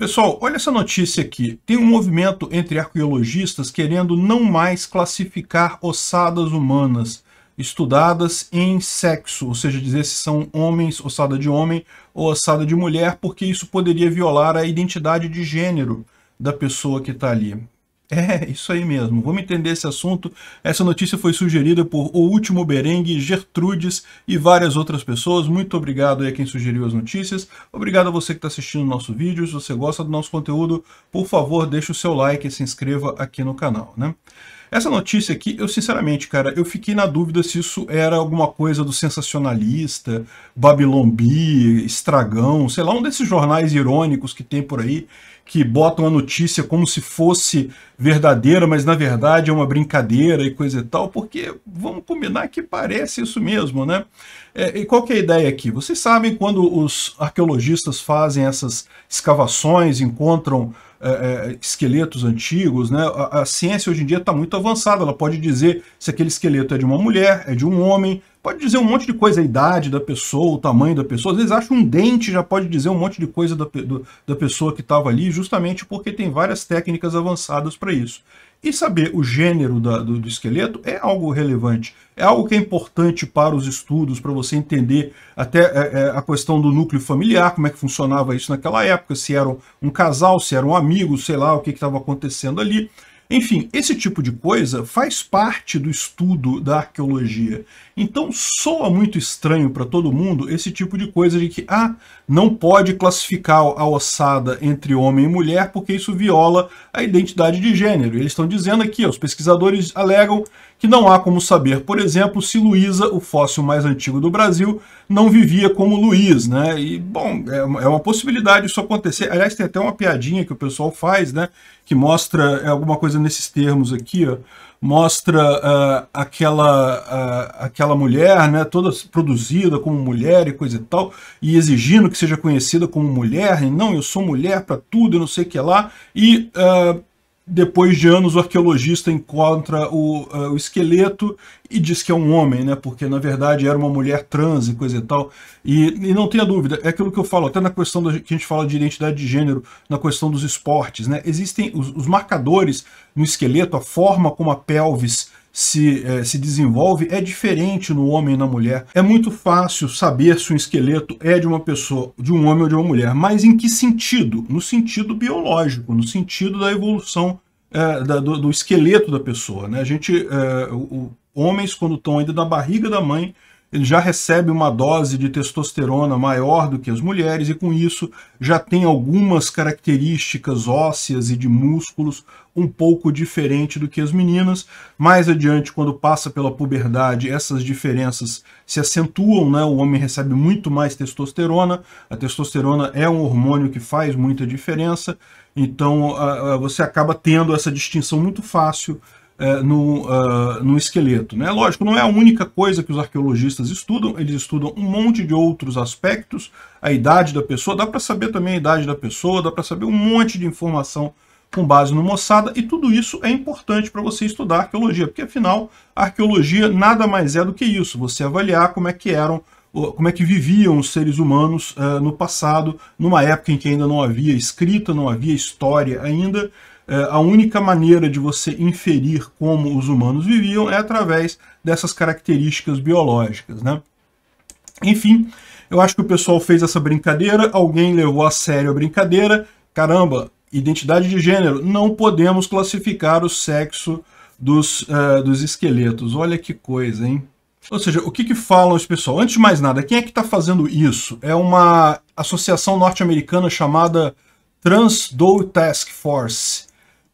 Pessoal, olha essa notícia aqui. Tem um movimento entre arqueologistas querendo não mais classificar ossadas humanas estudadas em sexo, ou seja, dizer se são homens, ossada de homem ou ossada de mulher, porque isso poderia violar a identidade de gênero da pessoa que está ali. É, isso aí mesmo. Vamos entender esse assunto. Essa notícia foi sugerida por O Último Berengue, Gertrudes e várias outras pessoas. Muito obrigado a quem sugeriu as notícias. Obrigado a você que está assistindo o nosso vídeo. Se você gosta do nosso conteúdo, por favor, deixe o seu like e se inscreva aqui no canal, né? Essa notícia aqui, eu sinceramente, cara, eu fiquei na dúvida se isso era alguma coisa do sensacionalista, Babilon Bee, Estragão, sei lá, um desses jornais irônicos que tem por aí, que botam a notícia como se fosse verdadeira, mas na verdade é uma brincadeira e coisa e tal, porque vamos combinar que parece isso mesmo, né? É, e qual que é a ideia aqui? Vocês sabem quando os arqueologistas fazem essas escavações, encontram é, é esqueletos antigos, né? A, a ciência hoje em dia está muito avançada, ela pode dizer se aquele esqueleto é de uma mulher, é de um homem, pode dizer um monte de coisa, a idade da pessoa, o tamanho da pessoa. Às vezes acho um dente, já pode dizer um monte de coisa da, do, da pessoa que estava ali, justamente porque tem várias técnicas avançadas para isso. E saber o gênero da, do, do, esqueleto é algo relevante, é algo que é importante para os estudos, para você entender até é, é, a questão do núcleo familiar, como é que funcionava isso naquela época, se era um casal, se eram um amigos, sei lá o que estava acontecendo ali. Enfim, esse tipo de coisa faz parte do estudo da arqueologia. Então soa muito estranho para todo mundo esse tipo de coisa de que ah, não pode classificar a ossada entre homem e mulher porque isso viola a identidade de gênero. Eles estão dizendo aqui, ó, os pesquisadores alegam que não há como saber, por exemplo, se Luísa, o fóssil mais antigo do Brasil, não vivia como Luiz, né? E, bom, é, é uma, possibilidade isso acontecer. Aliás, tem até uma piadinha que o pessoal faz, né? Que mostra é alguma coisa nesses termos aqui, ó. Mostra uh, aquela, uh, aquela mulher, né? Toda produzida como mulher e coisa e tal, e exigindo que seja conhecida como mulher, e não, eu sou mulher para tudo, e não sei o que lá, e... Uh, depois de anos, o arqueologista encontra o, uh, o, esqueleto e diz que é um homem, né? Porque na verdade era uma mulher trans e coisa e tal. E, e não tenha dúvida, é aquilo que eu falo, até na questão da, que a gente fala de identidade de gênero, na questão dos esportes, né? Existem os, os marcadores no esqueleto, a forma como a pelvis se, é, se desenvolve é diferente no homem e na mulher. É muito fácil saber se um esqueleto é de uma pessoa, de um homem ou de uma mulher, mas em que sentido? No sentido biológico, no sentido da evolução é, da, do, do, esqueleto da pessoa. Né? A gente, é, o, o, homens, quando estão ainda na barriga da mãe, ele já recebe uma dose de testosterona maior do que as mulheres e com isso já tem algumas características ósseas e de músculos um pouco diferente do que as meninas. Mais adiante, quando passa pela puberdade, essas diferenças se acentuam, né? o homem recebe muito mais testosterona, a testosterona é um hormônio que faz muita diferença, então você acaba tendo essa distinção muito fácil é, no, uh, no esqueleto. Né? Lógico, não é a única coisa que os arqueologistas estudam, eles estudam um monte de outros aspectos, a idade da pessoa, dá para saber também a idade da pessoa, dá para saber um monte de informação com base no moçada. e tudo isso é importante para você estudar arqueologia, porque afinal, a arqueologia nada mais é do que isso, você avaliar como é que eram como é que viviam os seres humanos uh, no passado, numa época em que ainda não havia escrita, não havia história ainda, é, a única maneira de você inferir como os humanos viviam é através dessas características biológicas, né? Enfim, eu acho que o pessoal fez essa brincadeira, alguém levou a sério a brincadeira. Caramba, identidade de gênero, não podemos classificar o sexo dos, uh, dos esqueletos. Olha que coisa, hein? Ou seja, o que, que falam os pessoal? Antes de mais nada, quem é que está fazendo isso? É uma associação norte-americana chamada Transdou Task Force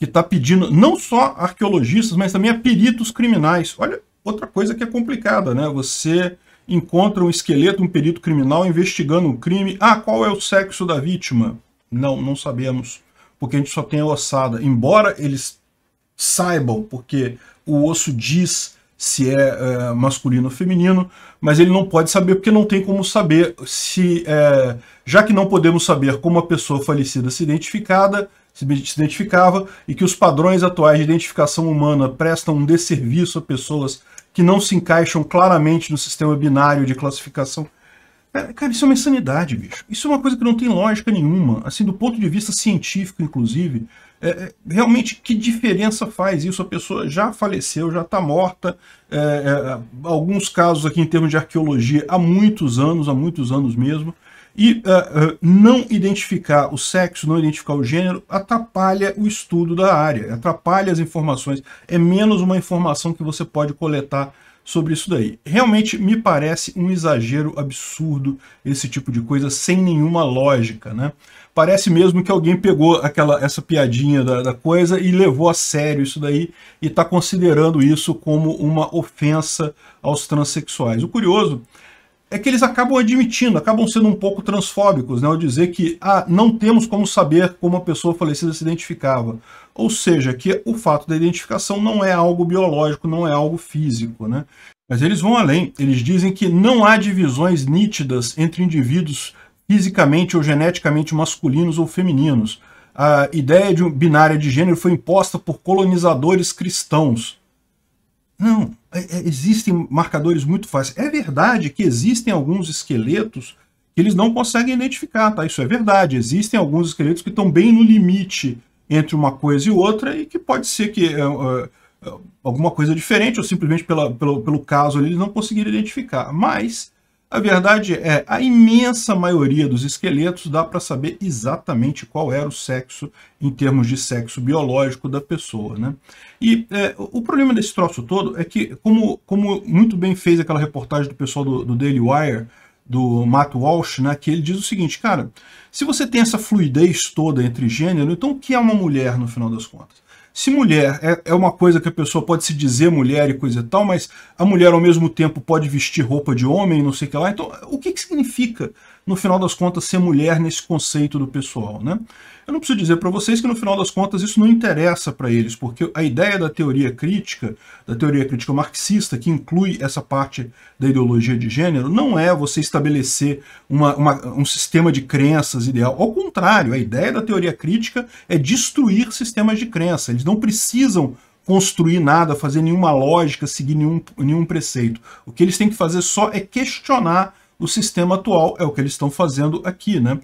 que está pedindo não só arqueologistas, mas também a peritos criminais. Olha, outra coisa que é complicada, né? Você encontra um esqueleto, um perito criminal investigando um crime. Ah, qual é o sexo da vítima? Não, não sabemos, porque a gente só tem a ossada. Embora eles saibam, porque o osso diz se é, é, masculino ou feminino, mas ele não pode saber porque não tem como saber se, é, já que não podemos saber como a pessoa falecida se identificada, se identificava e que os padrões atuais de identificação humana prestam um desserviço a pessoas que não se encaixam claramente no sistema binário de classificação. É, cara, isso é uma insanidade, bicho. Isso é uma coisa que não tem lógica nenhuma. Assim, do ponto de vista científico, inclusive, é, é realmente que diferença faz isso? A pessoa já faleceu, já está morta. É, é, alguns casos aqui em termos de arqueologia há muitos anos, há muitos anos mesmo. E uh, uh, não identificar o sexo, não identificar o gênero, atrapalha o estudo da área, atrapalha as informações. É menos uma informação que você pode coletar sobre isso daí. Realmente me parece um exagero absurdo esse tipo de coisa, sem nenhuma lógica, né? Parece mesmo que alguém pegou aquela, essa piadinha da, da coisa e levou a sério isso daí e está considerando isso como uma ofensa aos transexuais. O curioso é que eles acabam admitindo, acabam sendo um pouco transfóbicos, né, ao dizer que ah, não temos como saber como a pessoa falecida se identificava. Ou seja, que o fato da identificação não é algo biológico, não é algo físico. Né? Mas eles vão além, eles dizem que não há divisões nítidas entre indivíduos fisicamente ou geneticamente masculinos ou femininos. A ideia de binária de gênero foi imposta por colonizadores cristãos, não, é, é, existem marcadores muito fáceis. É verdade que existem alguns esqueletos que eles não conseguem identificar, tá? Isso é verdade. Existem alguns esqueletos que estão bem no limite entre uma coisa e outra e que pode ser que uh, uh, alguma coisa diferente ou simplesmente pela, pelo, pelo caso eles não conseguiram identificar. Mas a verdade é, a imensa maioria dos esqueletos dá para saber exatamente qual era o sexo, em termos de sexo biológico da pessoa. Né? E é, o problema desse troço todo é que, como, como muito bem fez aquela reportagem do pessoal do, do Daily Wire, do Matt Walsh, né, que ele diz o seguinte, cara, se você tem essa fluidez toda entre gênero, então o que é uma mulher no final das contas? Se mulher é, é uma coisa que a pessoa pode se dizer mulher e coisa e tal, mas a mulher ao mesmo tempo pode vestir roupa de homem, não sei o que lá, então o que, que significa no final das contas, ser mulher nesse conceito do pessoal. Né? Eu não preciso dizer para vocês que, no final das contas, isso não interessa para eles, porque a ideia da teoria crítica, da teoria crítica marxista, que inclui essa parte da ideologia de gênero, não é você estabelecer uma, uma, um sistema de crenças ideal. Ao contrário, a ideia da teoria crítica é destruir sistemas de crença. Eles não precisam construir nada, fazer nenhuma lógica, seguir nenhum, nenhum preceito. O que eles têm que fazer só é questionar o sistema atual, é o que eles estão fazendo aqui, né?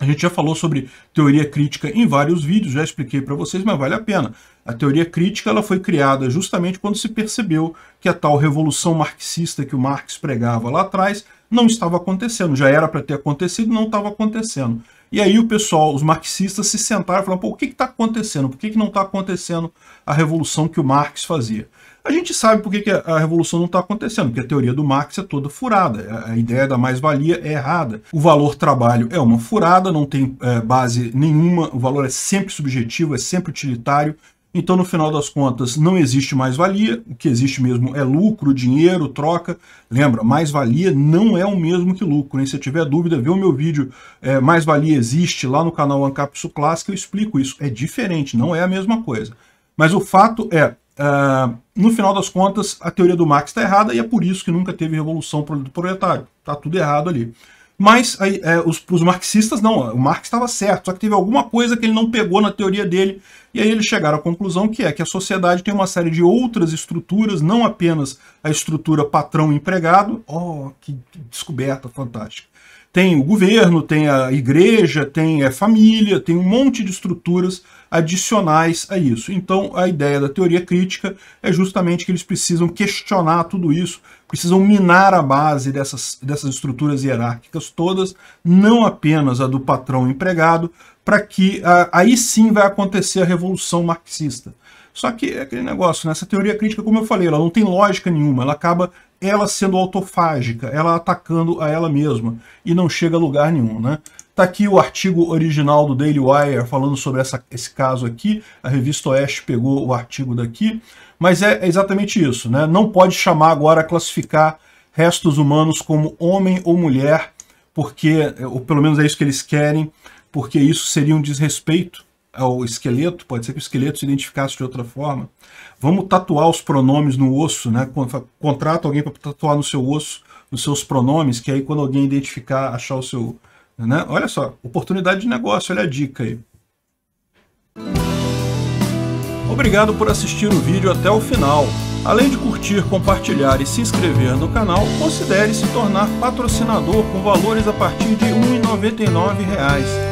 A gente já falou sobre teoria crítica em vários vídeos, já expliquei para vocês, mas vale a pena. A teoria crítica ela foi criada justamente quando se percebeu que a tal revolução marxista que o Marx pregava lá atrás não estava acontecendo, já era para ter acontecido, não estava acontecendo. E aí o pessoal, os marxistas, se sentaram e falaram, pô, o que está acontecendo? Por que, que não está acontecendo a revolução que o Marx fazia? A gente sabe por que, que a revolução não está acontecendo, porque a teoria do Marx é toda furada. A ideia da mais-valia é errada. O valor trabalho é uma furada, não tem é, base nenhuma, o valor é sempre subjetivo, é sempre utilitário, então, no final das contas, não existe mais-valia, o que existe mesmo é lucro, dinheiro, troca. Lembra, mais-valia não é o mesmo que lucro. Hein? Se tiver dúvida, vê o meu vídeo é, Mais-valia existe lá no canal Ancapsu Clássico, eu explico isso. É diferente, não é a mesma coisa. Mas o fato é, uh, no final das contas, a teoria do Marx está errada e é por isso que nunca teve revolução do proletário. Está tudo errado ali. Mas aí, é, os, os, marxistas não, o Marx estava certo, só que teve alguma coisa que ele não pegou na teoria dele, e aí eles chegaram à conclusão que é que a sociedade tem uma série de outras estruturas, não apenas a estrutura patrão-empregado. Oh, que descoberta fantástica! Tem o governo, tem a igreja, tem a família, tem um monte de estruturas adicionais a isso. Então, a ideia da teoria crítica é justamente que eles precisam questionar tudo isso, precisam minar a base dessas, dessas estruturas hierárquicas todas, não apenas a do patrão empregado, para que a, ah, aí sim vai acontecer a revolução marxista. Só que é aquele negócio, nessa né? teoria crítica, como eu falei, ela não tem lógica nenhuma, ela acaba ela sendo autofágica, ela atacando a ela mesma, e não chega a lugar nenhum, né? Tá aqui o artigo original do Daily Wire falando sobre essa, esse caso aqui, a revista Oeste pegou o artigo daqui, mas é, é exatamente isso, né? Não pode chamar agora, a classificar restos humanos como homem ou mulher, porque, ou pelo menos é isso que eles querem, porque isso seria um desrespeito ao é esqueleto, pode ser que o esqueleto se identificasse de outra forma. Vamos tatuar os pronomes no osso, né? Contrata alguém para tatuar no seu osso os seus pronomes, que aí quando alguém identificar, achar o seu, né? Olha só, oportunidade de negócio, olha a dica aí. Obrigado por assistir o vídeo até o final. Além de curtir, compartilhar e se inscrever no canal, considere se tornar patrocinador com valores a partir de R$ 1,99